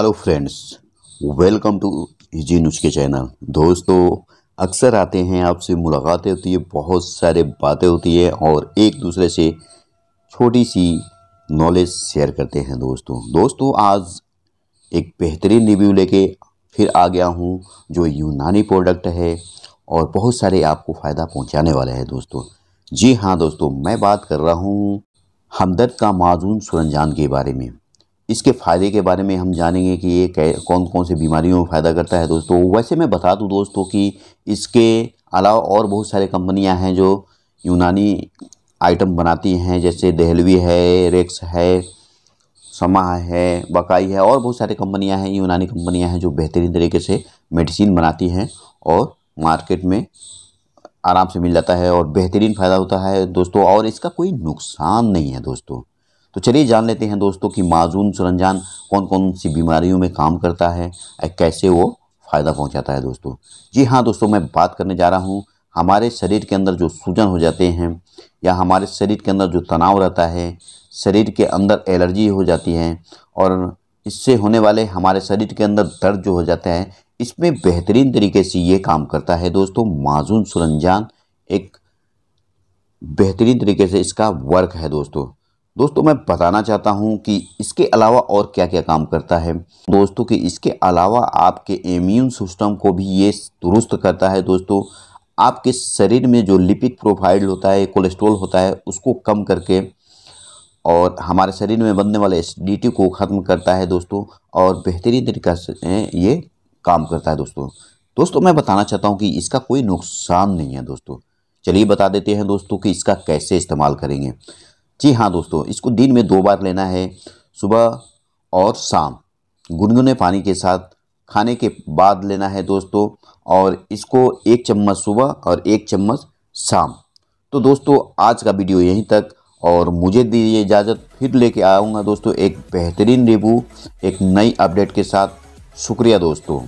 hello friends welcome to Zee news के channel दोस्तों अक्सर आते हैं आपसे मुलाकातें होती है बहुत सारे बातें होती है और एक दूसरे से छोटी सी नॉलेज शेयर करते हैं दोस्तों दोस्तों आज एक बेहतरीन रिव्यू लेके फिर आ गया हूँ जो यूनानी प्रोडक्ट है और बहुत सारे आपको फ़ायदा पहुँचाने वाले हैं दोस्तों जी हाँ दोस्तों मैं बात कर रहा हूँ हमदर्द का माजून सुरंजान के बारे में इसके फ़ायदे के बारे में हम जानेंगे कि ये कौन कौन से बीमारियों में फ़ायदा करता है दोस्तों वैसे मैं बता दूँ दोस्तों कि इसके अलावा और बहुत सारे कंपनियां हैं जो यूनानी आइटम बनाती हैं जैसे दहलवी है रेक्स है समा है बकाई है और बहुत सारी कंपनियां हैं यूनानी कंपनियां हैं जो बेहतरीन तरीके से मेडिसिन बनाती हैं और मार्केट में आराम से मिल जाता है और बेहतरीन फ़ायदा होता है दोस्तों और इसका कोई नुकसान नहीं है दोस्तों तो चलिए जान लेते हैं दोस्तों कि माजून सुरंजान कौन कौन सी बीमारियों में काम करता है और कैसे वो फ़ायदा पहुंचाता है दोस्तों जी हाँ दोस्तों मैं बात करने जा रहा हूँ हमारे शरीर के अंदर जो सूजन हो जाते हैं या हमारे शरीर के अंदर जो तनाव रहता है शरीर के अंदर एलर्जी हो जाती है और इससे होने वाले हमारे शरीर के अंदर दर्द जो हो जाता है इसमें बेहतरीन तरीके से ये काम करता है दोस्तों माजून सुरंजान एक बेहतरीन तरीके से इसका वर्क है दोस्तों दोस्तों मैं बताना चाहता हूं कि इसके अलावा और क्या क्या काम करता है दोस्तों कि इसके अलावा आपके इम्यून सिस्टम को भी ये दुरुस्त करता है दोस्तों आपके शरीर में जो लिपिक प्रोफाइल होता है कोलेस्ट्रोल होता है उसको कम करके और हमारे शरीर में बनने वाले एसिडिटी को ख़त्म करता है दोस्तों और बेहतरीन तरीका से ये काम करता है दोस्तों दोस्तों मैं बताना चाहता हूँ कि इसका कोई नुकसान नहीं है दोस्तों चलिए बता देते हैं दोस्तों कि इसका कैसे इस्तेमाल करेंगे जी हाँ दोस्तों इसको दिन में दो बार लेना है सुबह और शाम गुनगुने पानी के साथ खाने के बाद लेना है दोस्तों और इसको एक चम्मच सुबह और एक चम्मच शाम तो दोस्तों आज का वीडियो यहीं तक और मुझे दीजिए इजाज़त फिर लेके आऊँगा दोस्तों एक बेहतरीन रिव्यू एक नई अपडेट के साथ शुक्रिया दोस्तों